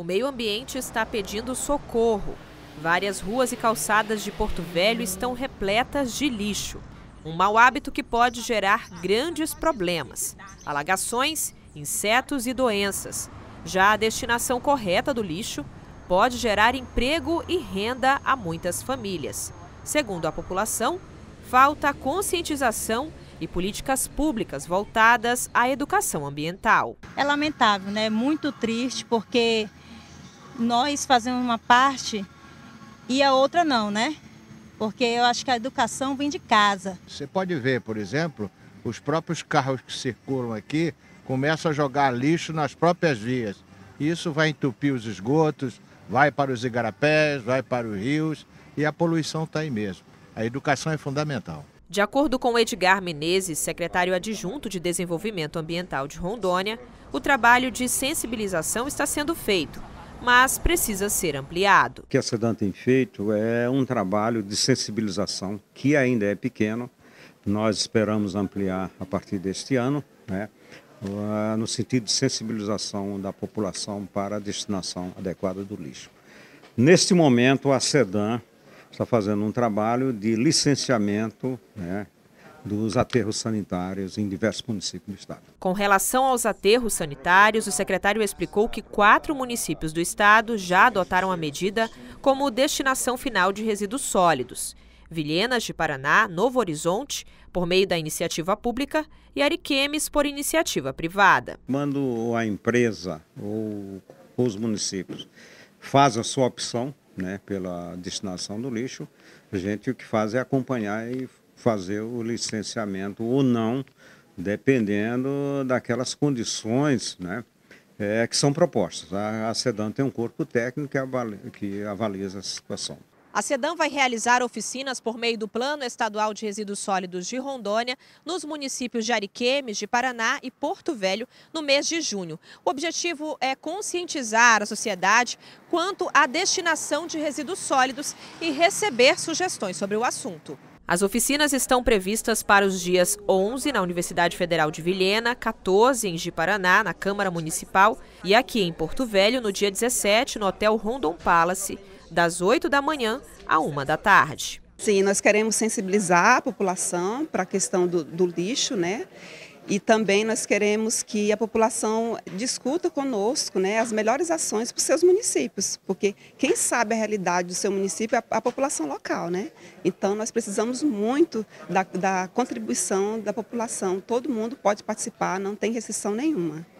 o meio ambiente está pedindo socorro. Várias ruas e calçadas de Porto Velho estão repletas de lixo. Um mau hábito que pode gerar grandes problemas: alagações, insetos e doenças. Já a destinação correta do lixo pode gerar emprego e renda a muitas famílias. Segundo a população, falta conscientização e políticas públicas voltadas à educação ambiental. É lamentável, né? É muito triste, porque nós fazemos uma parte e a outra não, né? Porque eu acho que a educação vem de casa. Você pode ver, por exemplo, os próprios carros que circulam aqui começam a jogar lixo nas próprias vias. Isso vai entupir os esgotos, vai para os igarapés, vai para os rios e a poluição está aí mesmo. A educação é fundamental. De acordo com Edgar Menezes, secretário adjunto de Desenvolvimento Ambiental de Rondônia, o trabalho de sensibilização está sendo feito mas precisa ser ampliado. O que a SEDAN tem feito é um trabalho de sensibilização que ainda é pequeno. Nós esperamos ampliar a partir deste ano, né? Ah, no sentido de sensibilização da população para a destinação adequada do lixo. Neste momento, a SEDAN está fazendo um trabalho de licenciamento né, dos aterros sanitários em diversos municípios do estado. Com relação aos aterros sanitários, o secretário explicou que quatro municípios do estado já adotaram a medida como destinação final de resíduos sólidos. Vilhenas de Paraná, Novo Horizonte, por meio da iniciativa pública, e Ariquemes, por iniciativa privada. Quando a empresa ou os municípios faz a sua opção né, pela destinação do lixo, a gente o que faz é acompanhar e fazer o licenciamento ou não, dependendo daquelas condições né, é, que são propostas. A, a SEDAM tem um corpo técnico que avalia, que avalia essa situação. A SEDAM vai realizar oficinas por meio do Plano Estadual de Resíduos Sólidos de Rondônia nos municípios de Ariquemes, de Paraná e Porto Velho no mês de junho. O objetivo é conscientizar a sociedade quanto à destinação de resíduos sólidos e receber sugestões sobre o assunto. As oficinas estão previstas para os dias 11 na Universidade Federal de Vilhena, 14 em Jiparaná, na Câmara Municipal, e aqui em Porto Velho, no dia 17, no Hotel Rondon Palace, das 8 da manhã à 1 da tarde. Sim, nós queremos sensibilizar a população para a questão do, do lixo, né? E também nós queremos que a população discuta conosco né, as melhores ações para os seus municípios, porque quem sabe a realidade do seu município é a, a população local. Né? Então nós precisamos muito da, da contribuição da população, todo mundo pode participar, não tem restrição nenhuma.